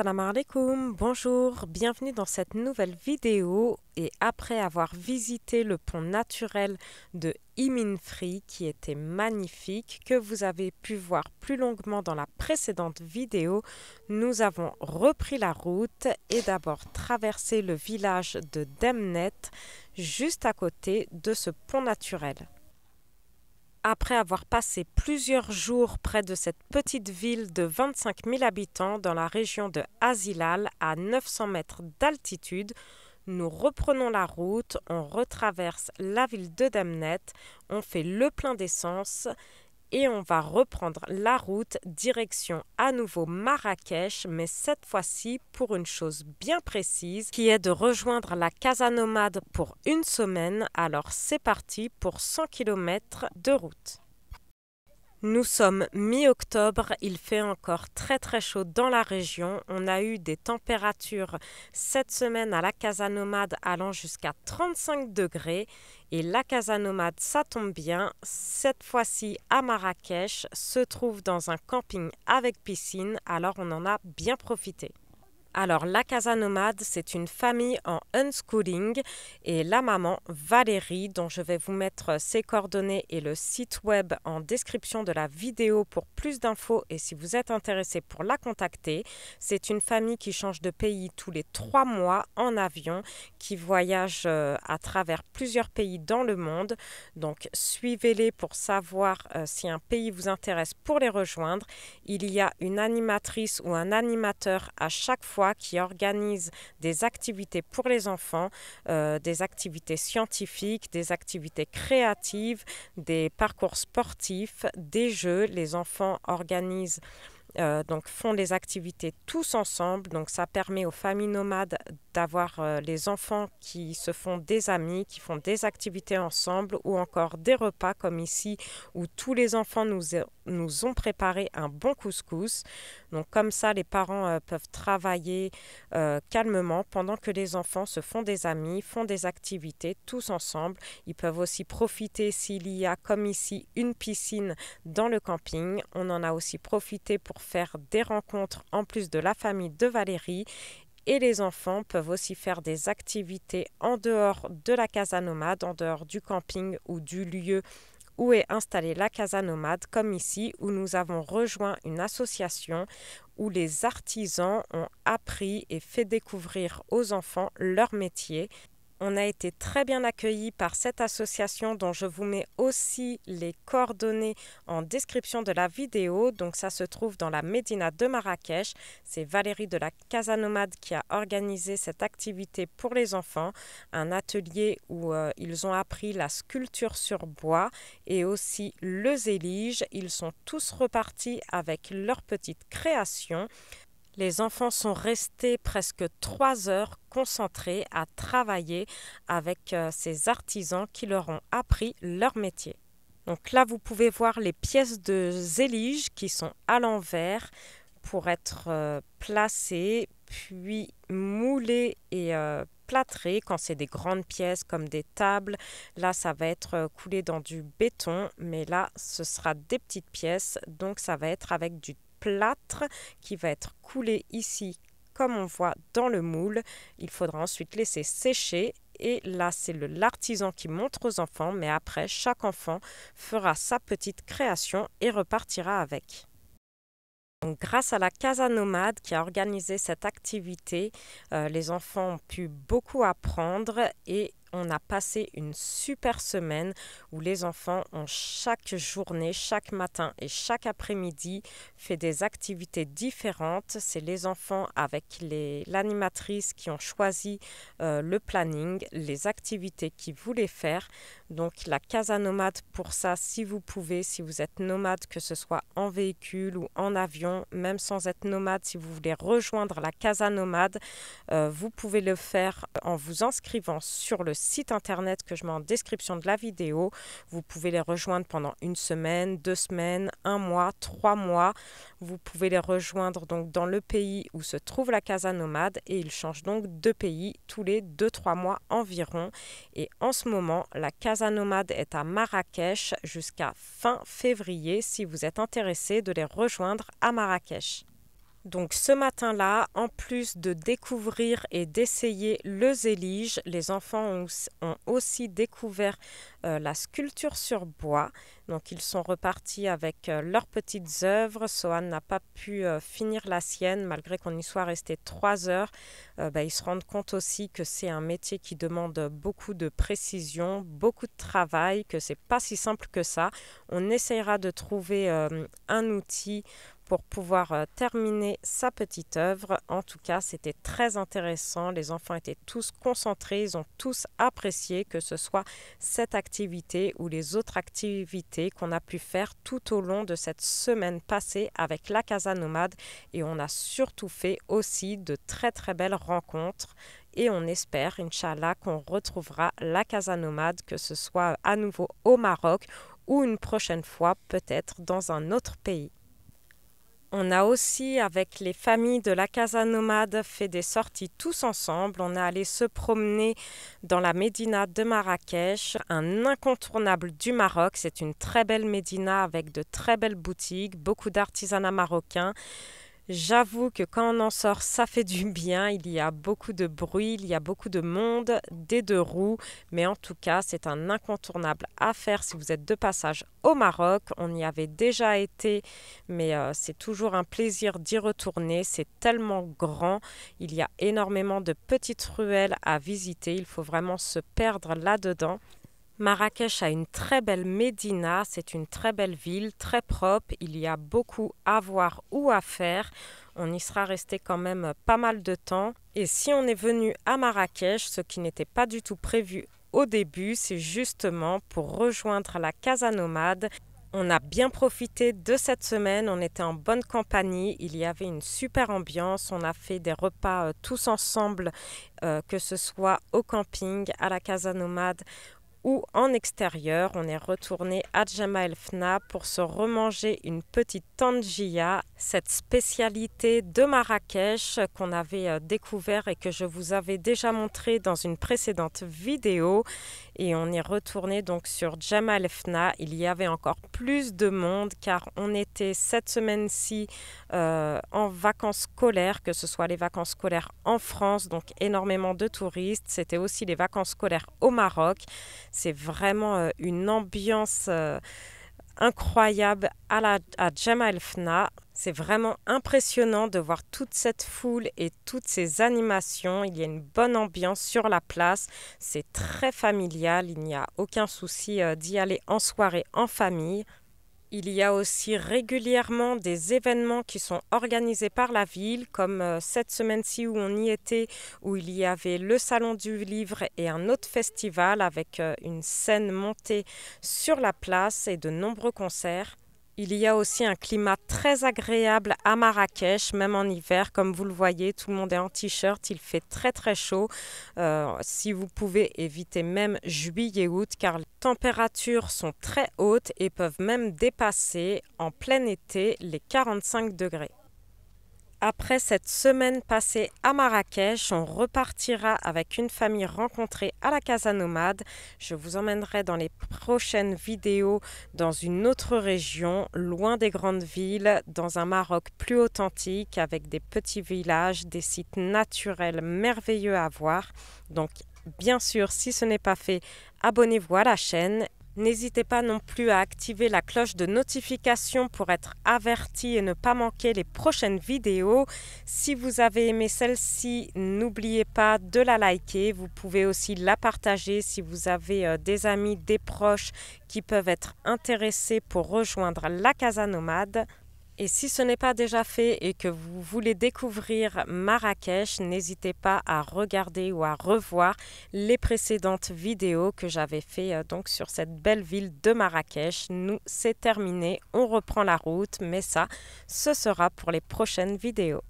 Assalamu alaikum, bonjour, bienvenue dans cette nouvelle vidéo et après avoir visité le pont naturel de Iminfri qui était magnifique, que vous avez pu voir plus longuement dans la précédente vidéo, nous avons repris la route et d'abord traversé le village de Demnet juste à côté de ce pont naturel après avoir passé plusieurs jours près de cette petite ville de 25 000 habitants dans la région de Azilal, à 900 mètres d'altitude, nous reprenons la route, on retraverse la ville de Damnet, on fait le plein d'essence et on va reprendre la route direction à nouveau Marrakech, mais cette fois-ci pour une chose bien précise qui est de rejoindre la Casa Nomade pour une semaine. Alors c'est parti pour 100 km de route. Nous sommes mi-octobre, il fait encore très très chaud dans la région. On a eu des températures cette semaine à la Casa Nomade allant jusqu'à 35 degrés. Et la Casa Nomade, ça tombe bien, cette fois-ci à Marrakech, se trouve dans un camping avec piscine, alors on en a bien profité. Alors, la Casa Nomade, c'est une famille en unschooling et la maman Valérie, dont je vais vous mettre ses coordonnées et le site web en description de la vidéo pour plus d'infos et si vous êtes intéressé pour la contacter. C'est une famille qui change de pays tous les trois mois en avion, qui voyage euh, à travers plusieurs pays dans le monde. Donc, suivez-les pour savoir euh, si un pays vous intéresse pour les rejoindre. Il y a une animatrice ou un animateur à chaque fois qui organise des activités pour les enfants, euh, des activités scientifiques, des activités créatives, des parcours sportifs, des jeux. Les enfants organisent euh, donc font les activités tous ensemble. Donc ça permet aux familles nomades d'avoir euh, les enfants qui se font des amis, qui font des activités ensemble ou encore des repas comme ici où tous les enfants nous, nous ont préparé un bon couscous. Donc comme ça les parents euh, peuvent travailler calmement pendant que les enfants se font des amis, font des activités tous ensemble. Ils peuvent aussi profiter s'il y a comme ici une piscine dans le camping. On en a aussi profité pour faire des rencontres en plus de la famille de Valérie et les enfants peuvent aussi faire des activités en dehors de la casa nomade, en dehors du camping ou du lieu où est installée la casa nomade, comme ici où nous avons rejoint une association où les artisans ont appris et fait découvrir aux enfants leur métier. On a été très bien accueillis par cette association dont je vous mets aussi les coordonnées en description de la vidéo. Donc ça se trouve dans la Médina de Marrakech. C'est Valérie de la Casa Nomade qui a organisé cette activité pour les enfants. Un atelier où euh, ils ont appris la sculpture sur bois et aussi le zélige. Ils sont tous repartis avec leur petite création. Les enfants sont restés presque trois heures concentrer, à travailler avec euh, ces artisans qui leur ont appris leur métier. Donc là, vous pouvez voir les pièces de zélige qui sont à l'envers pour être euh, placées, puis moulées et euh, plâtrées quand c'est des grandes pièces comme des tables. Là, ça va être coulé dans du béton, mais là, ce sera des petites pièces, donc ça va être avec du plâtre qui va être coulé ici on voit dans le moule. Il faudra ensuite laisser sécher et là c'est l'artisan qui montre aux enfants, mais après chaque enfant fera sa petite création et repartira avec. Donc, grâce à la Casa Nomade qui a organisé cette activité, euh, les enfants ont pu beaucoup apprendre et on a passé une super semaine où les enfants ont chaque journée, chaque matin et chaque après-midi fait des activités différentes. C'est les enfants avec l'animatrice qui ont choisi euh, le planning, les activités qu'ils voulaient faire. Donc la Casa Nomade pour ça, si vous pouvez, si vous êtes nomade, que ce soit en véhicule ou en avion, même sans être nomade, si vous voulez rejoindre la Casa Nomade, euh, vous pouvez le faire en vous inscrivant sur le site internet que je mets en description de la vidéo. Vous pouvez les rejoindre pendant une semaine, deux semaines, un mois, trois mois. Vous pouvez les rejoindre donc dans le pays où se trouve la Casa Nomade et ils changent donc de pays tous les deux, trois mois environ. Et en ce moment, la Casa Nomade est à Marrakech jusqu'à fin février si vous êtes intéressé de les rejoindre à Marrakech. Donc ce matin-là, en plus de découvrir et d'essayer le zélige, les enfants ont, aussi découvert euh, la sculpture sur bois. Donc ils sont repartis avec euh, leurs petites œuvres. Sohan n'a pas pu euh, finir la sienne malgré qu'on y soit resté trois heures. Bah, ils se rendent compte aussi que c'est un métier qui demande beaucoup de précision, beaucoup de travail, que c'est pas si simple que ça. On essaiera de trouver un outil pour pouvoir euh, terminer sa petite œuvre. En tout cas, c'était très intéressant. Les enfants étaient tous concentrés, ils ont tous apprécié que ce soit cette activité ou les autres activités qu'on a pu faire tout au long de cette semaine passée avec la Casa Nomade. Et on a surtout fait aussi de très très belles rencontres et on espère, Inch'Allah, qu'on retrouvera la Casa Nomade, que ce soit à nouveau au Maroc ou une prochaine fois peut-être dans un autre pays. On a aussi, avec les familles de la Casa Nomade, fait des sorties tous ensemble. On est allé se promener dans la Médina de Marrakech, un incontournable du Maroc. C'est une très belle Médina avec de très belles boutiques, beaucoup d'artisanat marocain. J'avoue que quand on en sort, ça fait du bien. Il y a beaucoup de bruit, il y a beaucoup de monde, des deux roues. Mais en tout cas, c'est un incontournable à faire si vous êtes de passage au Maroc. On y avait déjà été, mais euh, c'est toujours un plaisir d'y retourner. C'est tellement grand. Il y a énormément de petites ruelles à visiter. Il faut vraiment se perdre là-dedans. Marrakech a une très belle médina, c'est une très belle ville, très propre, il y a beaucoup à voir ou à faire. On y sera resté quand même pas mal de temps. Et si on est venu à Marrakech, ce qui n'était pas du tout prévu au début, c'est justement pour rejoindre la Casa Nomade. On a bien profité de cette semaine, on était en bonne compagnie, il y avait une super ambiance, on a fait des repas euh, tous ensemble, euh, que ce soit au camping, à la Casa Nomade ou en extérieur, on est retourné à Jama El Fna pour se remanger une petite tangia, cette spécialité de Marrakech qu'on avait euh, découvert et que je vous avais déjà montré dans une précédente vidéo et on est retourné donc sur Jamal Fna. Il y avait encore plus de monde car on était cette semaine-ci euh, en vacances scolaires, que ce soit les vacances scolaires en France, donc énormément de touristes. C'était aussi les vacances scolaires au Maroc. C'est vraiment euh, une ambiance. Euh, incroyable à, la, à C'est vraiment impressionnant de voir toute cette foule et toutes ces animations. Il y a une bonne ambiance sur la place. C'est très familial. Il n'y a aucun souci euh, d'y aller en soirée en famille. Il y a aussi régulièrement des événements qui sont organisés par la ville, comme euh, cette semaine-ci où on y était, où il y avait le Salon du Livre et un autre festival avec euh, une scène montée sur la place et de nombreux concerts. Il y a aussi un climat très agréable à Marrakech, même en hiver. Comme vous le voyez, tout le monde est en t-shirt, il fait très très chaud. Euh, si vous pouvez éviter même juillet-août, et car les températures sont très hautes et peuvent même dépasser en plein été les 45 degrés. Après cette semaine passée à Marrakech, on repartira avec une famille rencontrée à la Casa Nomade. Je vous emmènerai dans les prochaines vidéos dans une autre région, loin des grandes villes, dans un Maroc plus authentique, avec des petits villages, des sites naturels merveilleux à voir. Donc, bien sûr, si ce n'est pas fait, abonnez-vous à la chaîne N'hésitez pas non plus à activer la cloche de notification pour être averti et ne pas manquer les prochaines vidéos. Si vous avez aimé celle-ci, n'oubliez pas de la liker. Vous pouvez aussi la partager si vous avez euh, des amis, des proches qui peuvent être intéressés pour rejoindre la Casa Nomade. Et si ce n'est pas déjà fait et que vous voulez découvrir Marrakech, n'hésitez pas à regarder ou à revoir les précédentes vidéos que j'avais fait euh, donc sur cette belle ville de Marrakech. Nous, c'est terminé, on reprend la route, mais ça, ce sera pour les prochaines vidéos.